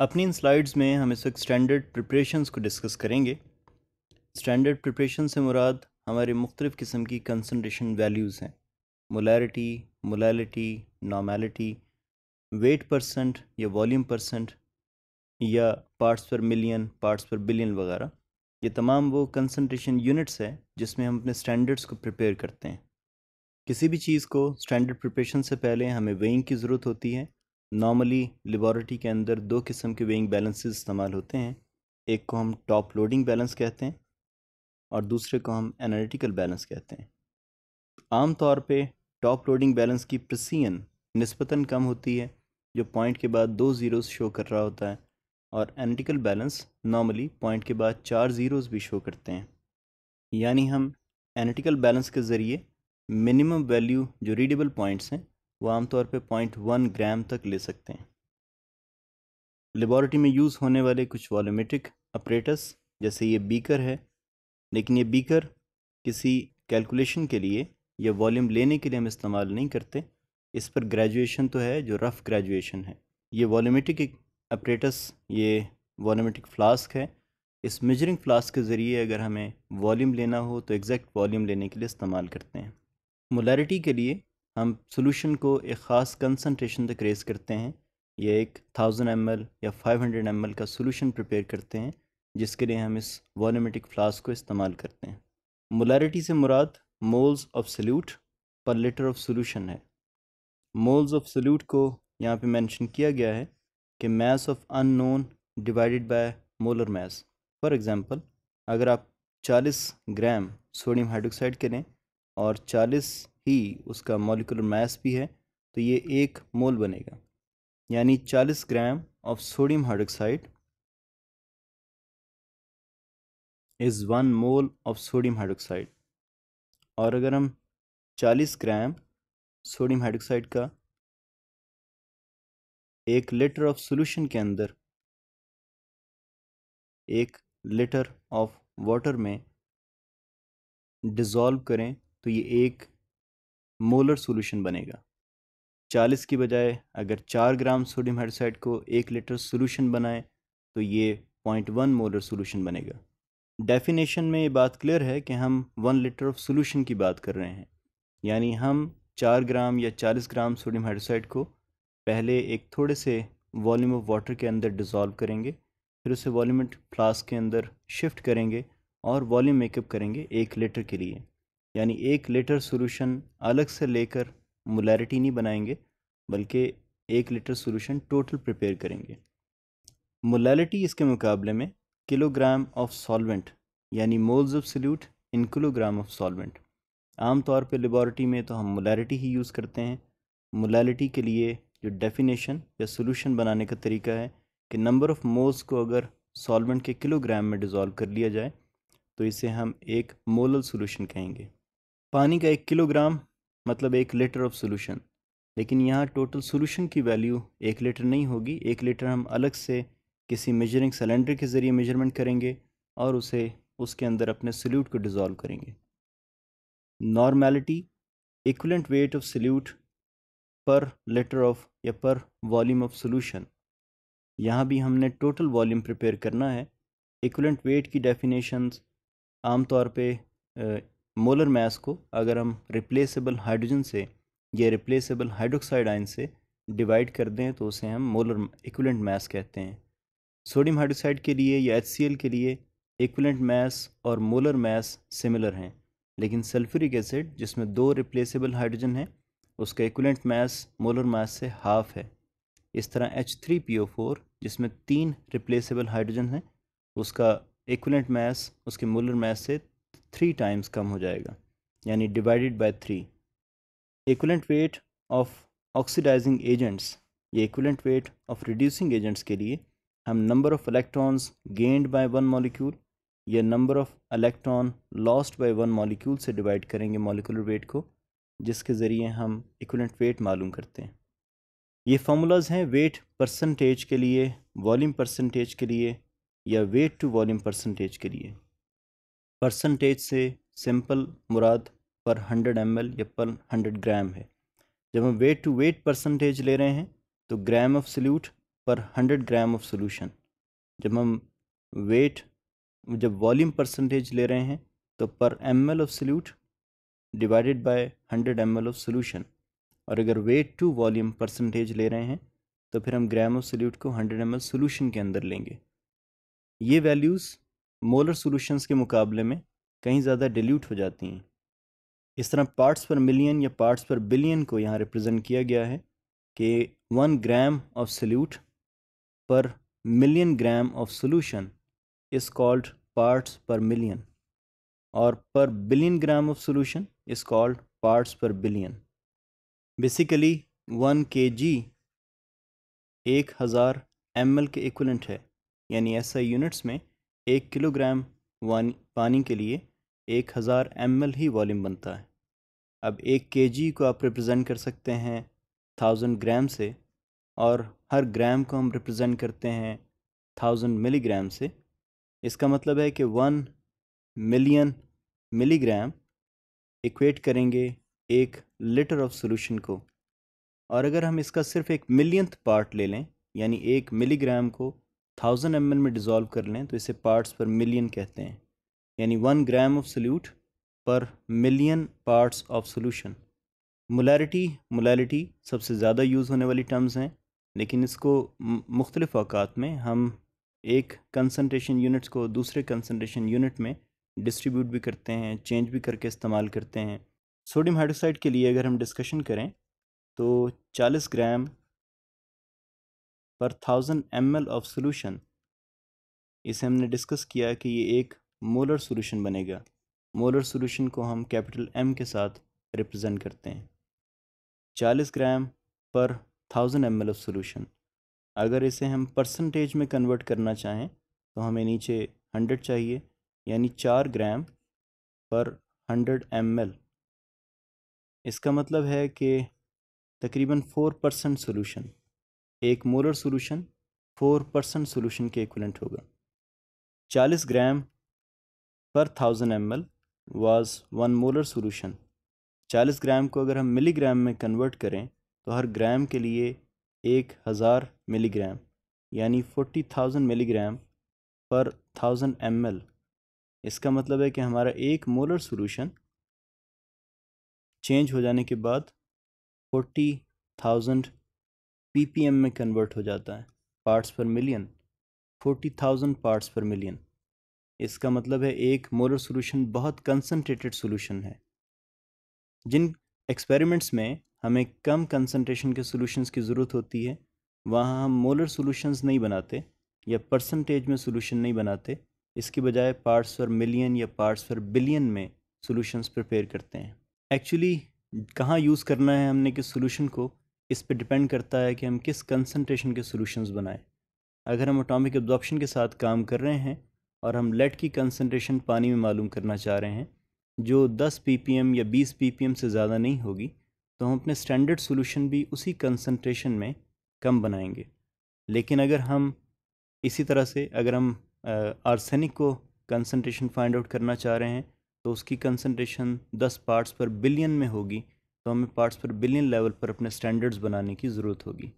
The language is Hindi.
अपनी इन स्लाइड्स में हम इस वक्त स्टैंडर्ड प्रिपरेशंस को डिस्कस करेंगे स्टैंडर्ड प्रिपरेशन से मुराद हमारे मुख्तलिफ़ किस्म की कंसनट्रेशन वैल्यूज़ हैं molarity molality normality weight percent या वॉल्यूम परसेंट या parts per million parts per billion वगैरह ये तमाम वो कंसनट्रेशन यूनिट्स है जिसमें हम अपने स्टैंडर्ड्स को प्रिपेयर करते हैं किसी भी चीज़ को स्टैंडर्ड प्रिपरेशन से पहले हमें वेइंग की ज़रूरत होती है नॉर्मली लेबॉरटरी के अंदर दो किस्म के वेइंग बैलेंसेस इस्तेमाल होते हैं एक को हम टॉप लोडिंग बैलेंस कहते हैं और दूसरे को हम एनालिटिकल बैलेंस कहते हैं आम तौर पे टॉप लोडिंग बैलेंस की प्रसियन नस्बता कम होती है जो पॉइंट के बाद दो ज़ीरोज़ शो कर रहा होता है और एनालिटिकल बैलेंस नॉर्मली पॉइंट के बाद चार ज़ीरोज़ भी शो करते हैं यानी हम एनालिटिकल बैलेंस के ज़रिए मिनिमम वैल्यू जो रीडेबल पॉइंट्स हैं वो आमतौर पे पॉइंट वन ग्राम तक ले सकते हैं लेबॉरेटरी में यूज़ होने वाले कुछ वॉलोमेट्रिक अप्रेटस जैसे ये बीकर है लेकिन ये बीकर किसी कैलकुलेशन के लिए या वॉल्यूम लेने के लिए हम इस्तेमाल नहीं करते इस पर ग्रेजुएशन तो है जो रफ़ ग्रेजुएशन है ये वॉल्यूमेट्रिक अप्रेटस ये वॉल्यूमेट्रिक फ्लास्क है इस मेजरिंग फ्लास्क के ज़रिए अगर हमें वॉल्यूम लेना हो तो एग्जैक्ट वॉल्यूम लेने के लिए इस्तेमाल करते हैं मोलारिटी के लिए हम सोलूशन को एक ख़ास कंसनट्रेशन तक रेस करते हैं यह एक थाउजेंड एम या फाइव हंड्रेड एम का सोलूशन प्रिपेयर करते हैं जिसके लिए हम इस वॉलोमेटिक फ्लास्क को इस्तेमाल करते हैं मोलरिटी से मुराद moles of solute per litre of solution है मोल्स ऑफ सल्यूट को यहाँ पे मेंशन किया गया है कि mass of known divided by molar mass for example अगर आप 40 ग्राम सोडियम हाइड्रोक्साइड करें और चालीस ही उसका मॉलिकुलर मास भी है तो ये एक मोल बनेगा यानी 40 gram of sodium hydroxide is one mole of sodium hydroxide और अगर हम 40 ग्राम सोडियम हाइड्रोक्साइड का एक लीटर ऑफ सॉल्यूशन के अंदर एक लीटर ऑफ वाटर में डिज़ोल्व करें तो ये एक मोलर सोल्यूशन बनेगा 40 की बजाय अगर 4 ग्राम सोडियम हाइड्रोसाइड को एक लीटर सोल्यूशन बनाएं तो ये 0.1 मोलर सोल्यूशन बनेगा डेफिनेशन में ये बात क्लियर है कि हम वन लीटर ऑफ सोल्यूशन की बात कर रहे हैं यानी हम 4 ग्राम या 40 ग्राम सोडियम हाइड्रोसाइड को पहले एक थोड़े से वॉल्यूम ऑफ वाटर के अंदर डिजॉल्व करेंगे फिर उसे वॉल्यूमेट फ्लास्क के अंदर शिफ्ट करेंगे और वॉल्यूम मेकअप करेंगे एक लीटर के लिए यानी एक लीटर सोलूशन अलग से लेकर मोलैरिटी नहीं बनाएंगे बल्कि एक लीटर सोलूशन टोटल प्रिपेयर करेंगे मोलैरिटी इसके मुकाबले में किलोग्राम ऑफ सॉल्वेंट यानी moles of solute in kilogram of solvent तौर पर लेबॉर्टरी में तो हम मोलैरिटी ही यूज़ करते हैं मोलैरिटी के लिए जो डेफिनेशन या सोल्यूशन बनाने का तरीका है कि नंबर ऑफ़ मोल्स को अगर सॉल्वेंट के किलोग्राम में डिज़ोल्व कर लिया जाए तो इसे हम एक मोलल सोलूशन कहेंगे पानी का एक किलोग्राम मतलब एक लीटर ऑफ सोल्यूशन लेकिन यहाँ टोटल सोलूशन की वैल्यू एक लीटर नहीं होगी एक लीटर हम अलग से किसी मेजरिंग सिलेंडर के ज़रिए मेजरमेंट करेंगे और उसे उसके अंदर अपने सल्यूट को डिज़ोल्व करेंगे normality equivalent weight of solute per litre of या पर वॉल्यूम ऑफ सोल्यूशन यहाँ भी हमने टोटल वॉल्यूम प्रिपेयर करना है इक्वलेंट वेट की डेफिनेशंस आमतौर पे मोलर मास को अगर हम रिप्लेसेबल हाइड्रोजन से या रिप्लेसेबल हाइड्रोक्साइड आयन से डिवाइड कर दें तो उसे हम मोलर इक्वलेंट मास कहते हैं सोडियम हाइड्रोक्साइड के लिए या एच के लिए इक्वलेंट मास और मोलर मास सिमिलर हैं लेकिन सल्फ्यूरिक एसिड जिसमें दो रिप्लेसेबल हाइड्रोजन हैं उसका इक्वलेंट मास मोलर मास से हाफ है इस तरह फोर जिसमें तीन रिप्लेसेबल हाइड्रोजन हैं उसका इक्वलेंट मास उसके मोलर मास से थ्री टाइम्स कम हो जाएगा यानी divided by three equivalent weight of oxidising agents या equivalent weight of reducing agents के लिए हम number of electrons gained by one molecule या number of electron lost by one molecule से डिवाइड करेंगे मॉलिकुलर वेट को जिसके ज़रिए हम इक्वलेंट वेट मालूम करते हैं ये फार्मूलाज हैं वेट परसेंटेज के लिए वॉल्यूम परसेंटेज के लिए या वेट टू वॉल्यूम परसेंटेज के लिए परसेंटेज से सिंपल मुराद पर हंड्रेड एम या पर हंड्रेड ग्राम है जब हम वेट टू वेट परसेंटेज ले रहे हैं तो gram of solute per hundred gram of solution जब हम वेट जब वॉल्यूम परसेंटेज ले रहे हैं तो per M L of solute divided by hundred M L of solution और अगर वेट टू वॉल्यूम परसेंटेज ले रहे हैं तो फिर हम ग्राम ऑफ सल्यूट को हंड्रेड एम एल सोल्यूशन के अंदर लेंगे ये वैल्यूज़ मोलर सॉल्यूशंस के मुकाबले में कहीं ज़्यादा डिल्यूट हो जाती हैं इस तरह पार्ट्स पर मिलियन या पार्ट्स पर बिलियन को यहाँ रिप्रेजेंट किया गया है कि one gram of solute per million gram of solution is called parts per million और per billion gram of solution is called parts per billion basically one K G एक हज़ार एम के इक्वलेंट है यानी ऐसा यूनिट्स में एक किलोग्राम पानी के लिए एक हज़ार एम ही वॉल्यूम बनता है अब एक के को आप रिप्रेजेंट कर सकते हैं थाउजेंड ग्राम से और हर ग्राम को हम रिप्रेजेंट करते हैं थाउजेंड मिलीग्राम से इसका मतलब है कि वन मिलियन मिलीग्राम इक्वेट करेंगे एक लीटर ऑफ सॉल्यूशन को और अगर हम इसका सिर्फ एक मिलियंथ पार्ट ले लें यानी एक मिलीग्राम को थाउजेंड एम में डिज़ोल्व कर लें तो इसे पार्ट्स पर मिलियन कहते हैं यानी one gram of solute per million parts of solution molarity molarity सबसे ज़्यादा यूज़ होने वाली टर्म्स हैं लेकिन इसको मुख्तलिफ अवकात में हम एक कंसनट्रेशन यूनिट्स को दूसरे कंसनट्रेशन यूनिट में डिस्ट्रीब्यूट भी करते हैं चेंज भी करके इस्तेमाल करते हैं सोडियम हाइड्रोक्साइड के लिए अगर हम डिस्कशन करें तो 40 ग्राम per thousand M of solution इसे हमने डिस्कस किया कि ये एक मोलर सोल्यूशन बनेगा मोलर सोल्यूशन को हम कैपिटल एम के साथ रिप्रेजेंट करते हैं चालीस ग्राम per thousand M of solution अगर इसे हम परसेंटेज में कन्वर्ट करना चाहें तो हमें नीचे हंड्रेड चाहिए यानी चार ग्राम पर हंड्रेड एम इसका मतलब है कि तकरीबन फोर परसेंट सोल्यूशन एक molar solution four percent solution के इक्वलेंट होगा चालीस ग्राम per thousand M L was one molar solution चालीस ग्राम को अगर हम मिलीग्राम में कन्वर्ट करें तो हर ग्राम के लिए एक हज़ार मिलीग्राम यानी forty thousand milligram per thousand M L इसका मतलब है कि हमारा एक मोलर सोल्यूशन चेंज हो जाने के बाद फोर्टी थाउजेंड पीपीएम में कन्वर्ट हो जाता है parts per million forty thousand parts per million इसका मतलब है एक मोलर सॉल्यूशन बहुत कंसनट्रेटेड सोल्यूशन है जिन एक्सपेरिमेंट्स में हमें कम कंसनट्रेशन के सोल्यूशंस की ज़रूरत होती है वहाँ हम मोलर सोल्यूशंस नहीं बनाते या परसेंटेज में सोल्यूशन नहीं बनाते इसके बजाय पार्ट्स पर मिलियन या पार्ट्स पर बिलियन में सॉल्यूशंस प्रिपेयर करते हैं एक्चुअली कहाँ यूज़ करना है हमने कि सॉल्यूशन को इस पर डिपेंड करता है कि हम किस कंसनट्रेशन के सोलूशंस बनाएं अगर हम अटोमिक एब्जॉर्प्शन के साथ काम कर रहे हैं और हम लेड की कंसनट्रेशन पानी में मालूम करना चाह रहे हैं जो 10 ppm या 20 ppm से ज़्यादा नहीं होगी तो हम अपने स्टैंडर्ड सोल्यूशन भी उसी कंसनट्रेशन में कम बनाएंगे लेकिन अगर हम इसी तरह से अगर हम आर्सेनिक को कंसनट्रेशन फाइंड आउट करना चाह रहे हैं तो उसकी कंसनट्रेशन 10 पार्ट्स पर बिलियन में होगी तो हमें पार्ट्स पर बिलियन लेवल पर अपने स्टैंडर्ड्स बनाने की ज़रूरत होगी